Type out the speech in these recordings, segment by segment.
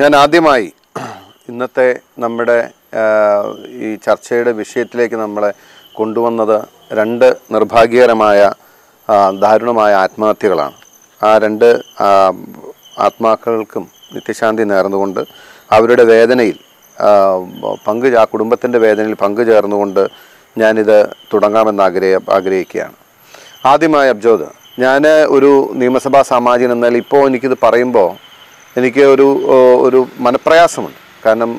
ഞാൻ ആദ്യമായി ഇന്നത്തെ നമ്മുടെ ഈ ചർച്ചയുടെ വിഷയത്തിലേക്ക് നമ്മളെ കൊണ്ടുവന്നത് രണ്ട് നിർഭാഗ്യകരമായ ദാരുണമായ ആത്മഹത്യകളാണ് ആ രണ്ട് ആത്മാക്കൾക്കും നിത്യശാന്തി നേർന്നുകൊണ്ട് അവരുടെ വേദനയിൽ പങ്ക് ആ കുടുംബത്തിൻ്റെ വേദനയിൽ പങ്കുചേർന്നുകൊണ്ട് ഞാനിത് തുടങ്ങാമെന്ന് ആഗ്രഹ ആഗ്രഹിക്കുകയാണ് ആദ്യമായി അബ്ജോദ് ഞാൻ ഒരു നിയമസഭാ സാമാജികൻ എന്നാൽ ഇപ്പോൾ എനിക്കിത് പറയുമ്പോൾ എനിക്ക് ഒരു ഒരു മനപ്രയാസമുണ്ട് കാരണം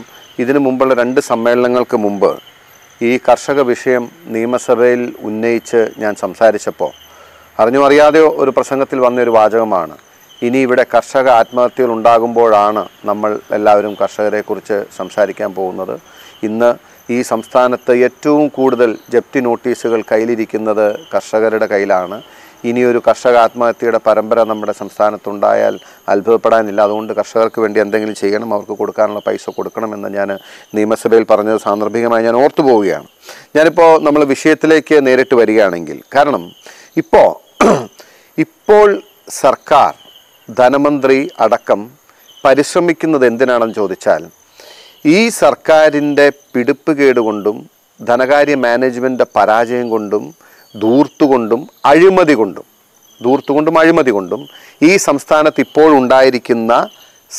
ഇതിനു മുമ്പുള്ള രണ്ട് സമ്മേളനങ്ങൾക്ക് മുമ്പ് ഈ കർഷക വിഷയം നിയമസഭയിൽ ഉന്നയിച്ച് ഞാൻ സംസാരിച്ചപ്പോൾ അറിഞ്ഞോ അറിയാതെയോ ഒരു പ്രസംഗത്തിൽ വന്നൊരു വാചകമാണ് ഇനി ഇവിടെ കർഷക ആത്മഹത്യകൾ ഉണ്ടാകുമ്പോഴാണ് നമ്മൾ എല്ലാവരും കർഷകരെക്കുറിച്ച് സംസാരിക്കാൻ പോകുന്നത് ഇന്ന് ഈ സംസ്ഥാനത്ത് ഏറ്റവും കൂടുതൽ ജപ്തി നോട്ടീസുകൾ കയ്യിലിരിക്കുന്നത് കർഷകരുടെ കയ്യിലാണ് ഇനിയൊരു കർഷക ആത്മഹത്യയുടെ പരമ്പര നമ്മുടെ സംസ്ഥാനത്തുണ്ടായാൽ അത്ഭുതപ്പെടാനില്ല അതുകൊണ്ട് കർഷകർക്ക് വേണ്ടി എന്തെങ്കിലും ചെയ്യണം അവർക്ക് കൊടുക്കാനുള്ള പൈസ കൊടുക്കണമെന്ന് ഞാൻ നിയമസഭയിൽ പറഞ്ഞത് സാന്ദർഭികമായി ഞാൻ ഓർത്തു പോവുകയാണ് ഞാനിപ്പോൾ നമ്മൾ വിഷയത്തിലേക്ക് നേരിട്ട് വരികയാണെങ്കിൽ കാരണം ഇപ്പോൾ ഇപ്പോൾ സർക്കാർ ധനമന്ത്രി അടക്കം പരിശ്രമിക്കുന്നത് എന്തിനാണെന്ന് ചോദിച്ചാൽ ഈ സർക്കാരിൻ്റെ പിടിപ്പ് കേടുകൊണ്ടും ധനകാര്യ മാനേജ്മെൻ്റ് പരാജയം കൊണ്ടും ദൂർത്തുകൊണ്ടും അഴിമതി കൊണ്ടും ദൂർത്തുകൊണ്ടും അഴിമതി കൊണ്ടും ഈ സംസ്ഥാനത്ത് ഇപ്പോൾ ഉണ്ടായിരിക്കുന്ന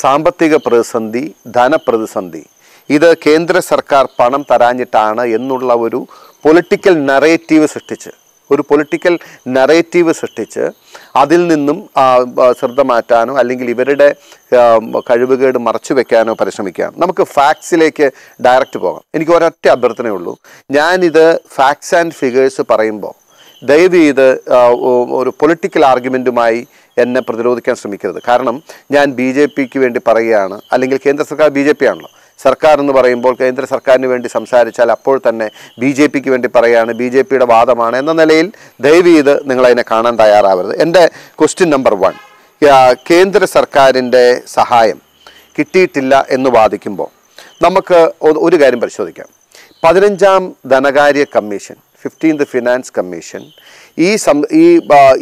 സാമ്പത്തിക പ്രതിസന്ധി ധനപ്രതിസന്ധി ഇത് കേന്ദ്ര സർക്കാർ പണം തരാഞ്ഞിട്ടാണ് എന്നുള്ള ഒരു പൊളിറ്റിക്കൽ നറേറ്റീവ് സൃഷ്ടിച്ച് ഒരു പൊളിറ്റിക്കൽ നറേറ്റീവ് സൃഷ്ടിച്ച് അതിൽ നിന്നും ശ്രദ്ധ മാറ്റാനോ അല്ലെങ്കിൽ ഇവരുടെ കഴിവുകേട് മറച്ചു വെക്കാനോ പരിശ്രമിക്കാം നമുക്ക് ഫാക്ട്സിലേക്ക് ഡയറക്റ്റ് പോകാം എനിക്ക് ഒരൊറ്റ അഭ്യർത്ഥനയുള്ളൂ ഞാനിത് ഫാക്ട്സ് ആൻഡ് ഫിഗേഴ്സ് പറയുമ്പോൾ ദയവ് ചെയ്ത് ഒരു പൊളിറ്റിക്കൽ ആർഗ്യുമെൻറ്റുമായി എന്നെ പ്രതിരോധിക്കാൻ ശ്രമിക്കരുത് കാരണം ഞാൻ ബി ജെ പിക്ക് വേണ്ടി പറയുകയാണ് അല്ലെങ്കിൽ കേന്ദ്ര സർക്കാർ ബി ജെ പി ആണല്ലോ സർക്കാർ എന്ന് പറയുമ്പോൾ കേന്ദ്ര സർക്കാരിന് വേണ്ടി സംസാരിച്ചാൽ അപ്പോൾ തന്നെ ബി ജെ പിക്ക് വേണ്ടി പറയുകയാണ് ബി ജെ പിയുടെ വാദമാണ് എന്ന നിലയിൽ ദയവ് ചെയ്ത് നിങ്ങളതിനെ കാണാൻ തയ്യാറാവരുത് എൻ്റെ ക്വസ്റ്റ്യൻ നമ്പർ വൺ കേന്ദ്ര സർക്കാരിൻ്റെ സഹായം കിട്ടിയിട്ടില്ല എന്ന് വാദിക്കുമ്പോൾ നമുക്ക് ഒരു കാര്യം പരിശോധിക്കാം പതിനഞ്ചാം ധനകാര്യ കമ്മീഷൻ ഫിഫ്റ്റീൻത് ഫിനാൻസ് കമ്മീഷൻ ഈ സം ഈ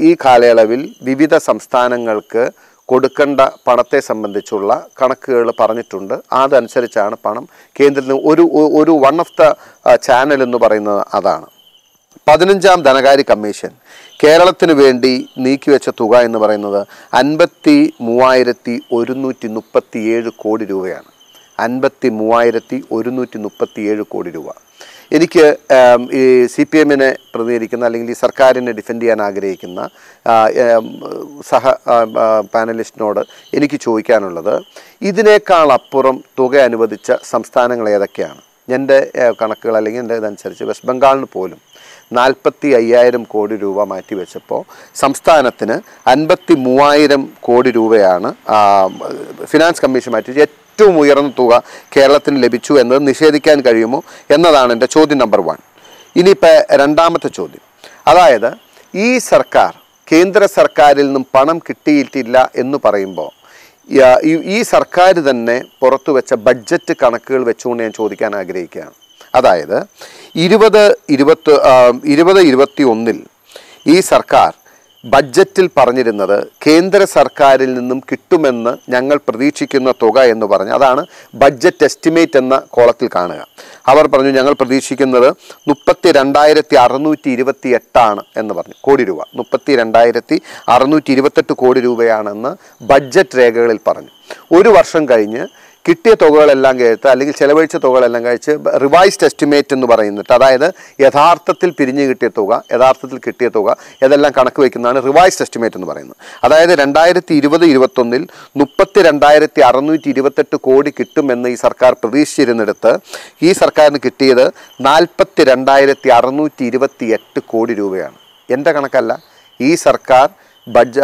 ഈ കാലയളവിൽ വിവിധ സംസ്ഥാനങ്ങൾക്ക് കൊടുക്കേണ്ട പണത്തെ സംബന്ധിച്ചുള്ള കണക്കുകൾ പറഞ്ഞിട്ടുണ്ട് അതനുസരിച്ചാണ് പണം കേന്ദ്രത്തിൽ നിന്ന് ഒരു ഒരു വൺ ഓഫ് ദ ചാനൽ എന്ന് പറയുന്നത് അതാണ് പതിനഞ്ചാം ധനകാര്യ കമ്മീഷൻ കേരളത്തിന് വേണ്ടി നീക്കിവെച്ച തുക എന്ന് പറയുന്നത് അൻപത്തി മൂവായിരത്തി ഒരുന്നൂറ്റി മുപ്പത്തിയേഴ് കോടി രൂപയാണ് അൻപത്തി മൂവായിരത്തി ഒരുന്നൂറ്റി മുപ്പത്തിയേഴ് കോടി രൂപ എനിക്ക് ഈ സി പി എമ്മിനെ പ്രതികരിക്കുന്ന അല്ലെങ്കിൽ ഈ സർക്കാരിനെ ഡിഫെൻഡ് ചെയ്യാൻ ആഗ്രഹിക്കുന്ന സഹ പാനലിസ്റ്റിനോട് എനിക്ക് ചോദിക്കാനുള്ളത് ഇതിനേക്കാൾ അപ്പുറം തുക അനുവദിച്ച സംസ്ഥാനങ്ങൾ ഏതൊക്കെയാണ് എൻ്റെ കണക്കുകൾ അല്ലെങ്കിൽ എൻ്റെ ഇതനുസരിച്ച് വെസ്റ്റ് ബംഗാളിന് പോലും നാൽപ്പത്തി അയ്യായിരം കോടി രൂപ മാറ്റിവെച്ചപ്പോൾ സംസ്ഥാനത്തിന് അൻപത്തി മൂവായിരം കോടി രൂപയാണ് ഫിനാൻസ് കമ്മീഷൻ മാറ്റി ഏറ്റവും ഉയർന്ന തുക കേരളത്തിന് ലഭിച്ചു എന്നത് നിഷേധിക്കാൻ കഴിയുമോ എന്നതാണ് എൻ്റെ ചോദ്യം നമ്പർ വൺ ഇനിയിപ്പോൾ രണ്ടാമത്തെ ചോദ്യം അതായത് ഈ സർക്കാർ കേന്ദ്ര സർക്കാരിൽ നിന്നും പണം കിട്ടിയിട്ടില്ല എന്ന് പറയുമ്പോൾ ഈ സർക്കാർ തന്നെ പുറത്തു വെച്ച ബഡ്ജറ്റ് കണക്കുകൾ വെച്ചുകൊണ്ട് ഞാൻ ചോദിക്കാൻ ആഗ്രഹിക്കുകയാണ് അതായത് ഇരുപത് ഇരുപത്ത് ഇരുപത് ഇരുപത്തി ഒന്നിൽ ഈ സർക്കാർ ബഡ്ജറ്റിൽ പറഞ്ഞിരുന്നത് കേന്ദ്ര സർക്കാരിൽ നിന്നും കിട്ടുമെന്ന് ഞങ്ങൾ പ്രതീക്ഷിക്കുന്ന തുക എന്ന് പറഞ്ഞ് അതാണ് ബഡ്ജറ്റ് എസ്റ്റിമേറ്റ് എന്ന കോളത്തിൽ കാണുക അവർ പറഞ്ഞു ഞങ്ങൾ പ്രതീക്ഷിക്കുന്നത് മുപ്പത്തി രണ്ടായിരത്തി അറുന്നൂറ്റി ഇരുപത്തി എട്ടാണ് എന്ന് പറഞ്ഞു കോടി രൂപ മുപ്പത്തി രണ്ടായിരത്തി അറുന്നൂറ്റി ഇരുപത്തെട്ട് കോടി രൂപയാണെന്ന് ബഡ്ജറ്റ് രേഖകളിൽ പറഞ്ഞു ഒരു വർഷം കഴിഞ്ഞ് കിട്ടിയ തുകകളെല്ലാം കേട്ട് അല്ലെങ്കിൽ ചെലവഴിച്ച തുകകളെല്ലാം കഴിച്ച് റിവൈസ്ഡ് എസ്റ്റിമേറ്റ് എന്ന് പറയുന്നിട്ട് അതായത് യഥാർത്ഥത്തിൽ പിരിഞ്ഞു കിട്ടിയ തുക യഥാർത്ഥത്തിൽ കിട്ടിയ തുക ഇതെല്ലാം കണക്ക് വയ്ക്കുന്നതാണ് റിവൈസ്ഡ് എസ്റ്റിമേറ്റ് എന്ന് പറയുന്നത് അതായത് രണ്ടായിരത്തി ഇരുപത് ഇരുപത്തൊന്നിൽ മുപ്പത്തി രണ്ടായിരത്തി അറുന്നൂറ്റി ഇരുപത്തെട്ട് കോടി കിട്ടുമെന്ന് ഈ സർക്കാർ പ്രതീക്ഷിച്ചിരുന്നിടത്ത് ഈ സർക്കാരിന് കിട്ടിയത് നാൽപ്പത്തി രണ്ടായിരത്തി അറുന്നൂറ്റി ഇരുപത്തി എട്ട് കോടി രൂപയാണ് എൻ്റെ കണക്കല്ല ഈ സർക്കാർ ബഡ്ജ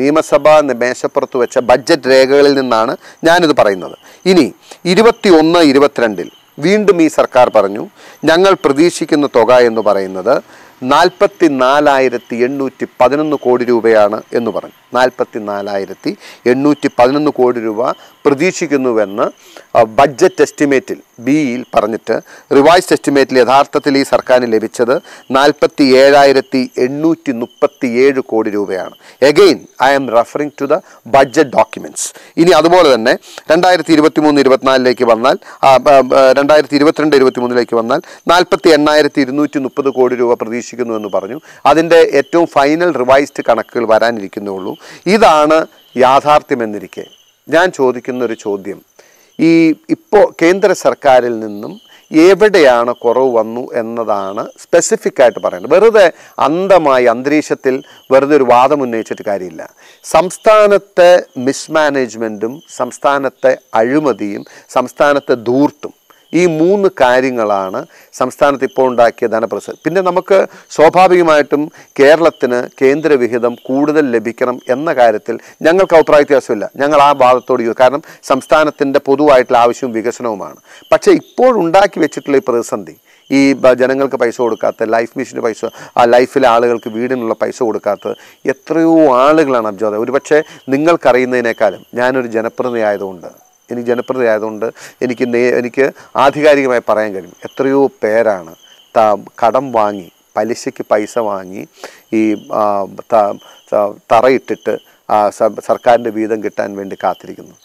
നിയമസഭ മേശപ്പുറത്ത് വെച്ച ബഡ്ജറ്റ് രേഖകളിൽ നിന്നാണ് ഞാനിത് പറയുന്നത് ഇനി ഇരുപത്തി ഒന്ന് ഇരുപത്തിരണ്ടിൽ വീണ്ടും ഈ സർക്കാർ പറഞ്ഞു ഞങ്ങൾ പ്രതീക്ഷിക്കുന്ന തുക എന്ന് പറയുന്നത് നാൽപ്പത്തി നാലായിരത്തി എണ്ണൂറ്റി പതിനൊന്ന് കോടി രൂപയാണ് എന്ന് പറഞ്ഞു നാൽപ്പത്തി നാലായിരത്തി എണ്ണൂറ്റി പതിനൊന്ന് കോടി രൂപ പ്രതീക്ഷിക്കുന്നുവെന്ന് ബഡ്ജറ്റ് എസ്റ്റിമേറ്റിൽ ബിയിൽ പറഞ്ഞിട്ട് റിവൈസ്ഡ് എസ്റ്റിമേറ്റിൽ യഥാർത്ഥത്തിൽ ഈ സർക്കാരിന് ലഭിച്ചത് നാൽപ്പത്തി ഏഴായിരത്തി എണ്ണൂറ്റി മുപ്പത്തി ഏഴ് കോടി രൂപയാണ് again I am referring to the budget documents ഇനി അതുപോലെ തന്നെ രണ്ടായിരത്തി ഇരുപത്തി മൂന്ന് ഇരുപത്തിനാലിലേക്ക് വന്നാൽ രണ്ടായിരത്തി ഇരുപത്തിരണ്ട് ഇരുപത്തി മൂന്നിലേക്ക് വന്നാൽ നാൽപ്പത്തി എണ്ണായിരത്തി ഇരുന്നൂറ്റി മുപ്പത് കോടി രൂപ പ്രതീക്ഷിക്കും പ്രതീക്ഷിക്കുന്നുവെന്ന് പറഞ്ഞു അതിൻ്റെ ഏറ്റവും ഫൈനൽ റിവൈസ്ഡ് കണക്കുകൾ വരാനിരിക്കുന്നുള്ളൂ ഇതാണ് യാഥാർത്ഥ്യമെന്നിരിക്കെ ഞാൻ ചോദിക്കുന്നൊരു ചോദ്യം ഈ ഇപ്പോൾ കേന്ദ്ര സർക്കാരിൽ നിന്നും എവിടെയാണ് കുറവ് വന്നു എന്നതാണ് സ്പെസിഫിക് ആയിട്ട് പറയുന്നത് വെറുതെ അന്ധമായി അന്തരീക്ഷത്തിൽ വെറുതെ ഒരു വാദം ഉന്നയിച്ചിട്ട് കാര്യമില്ല സംസ്ഥാനത്തെ മിസ്മാനേജ്മെൻറ്റും സംസ്ഥാനത്തെ അഴിമതിയും സംസ്ഥാനത്തെ ധൂർത്തും ഈ മൂന്ന് കാര്യങ്ങളാണ് സംസ്ഥാനത്ത് ഇപ്പോൾ ഉണ്ടാക്കിയ ധനപ്രസ പിന്നെ നമുക്ക് സ്വാഭാവികമായിട്ടും കേരളത്തിന് കേന്ദ്രവിഹിതം കൂടുതൽ ലഭിക്കണം എന്ന കാര്യത്തിൽ ഞങ്ങൾക്ക് അഭിപ്രായ വ്യത്യാസമില്ല ഞങ്ങൾ ആ വാദത്തോട് കാരണം സംസ്ഥാനത്തിൻ്റെ പൊതുവായിട്ടുള്ള ആവശ്യവും വികസനവുമാണ് പക്ഷേ ഉണ്ടാക്കി വെച്ചിട്ടുള്ള ഈ പ്രതിസന്ധി ഈ ജനങ്ങൾക്ക് പൈസ കൊടുക്കാത്ത ലൈഫ് മിഷന് പൈസ ആ ലൈഫിലെ ആളുകൾക്ക് വീടിനുള്ള പൈസ കൊടുക്കാത്തത് എത്രയോ ആളുകളാണ് അബ്ജോദ ഒരുപക്ഷെ നിങ്ങൾക്കറിയുന്നതിനേക്കാളും ഞാനൊരു ജനപ്രതിനിധി ആയതുകൊണ്ട് എനിക്ക് ആയതുകൊണ്ട് എനിക്ക് നേ എനിക്ക് ആധികാരികമായി പറയാൻ കഴിയും എത്രയോ പേരാണ് ത കടം വാങ്ങി പലിശയ്ക്ക് പൈസ വാങ്ങി ഈ തറയിട്ടിട്ട് സർക്കാരിൻ്റെ വീതം കിട്ടാൻ വേണ്ടി കാത്തിരിക്കുന്നു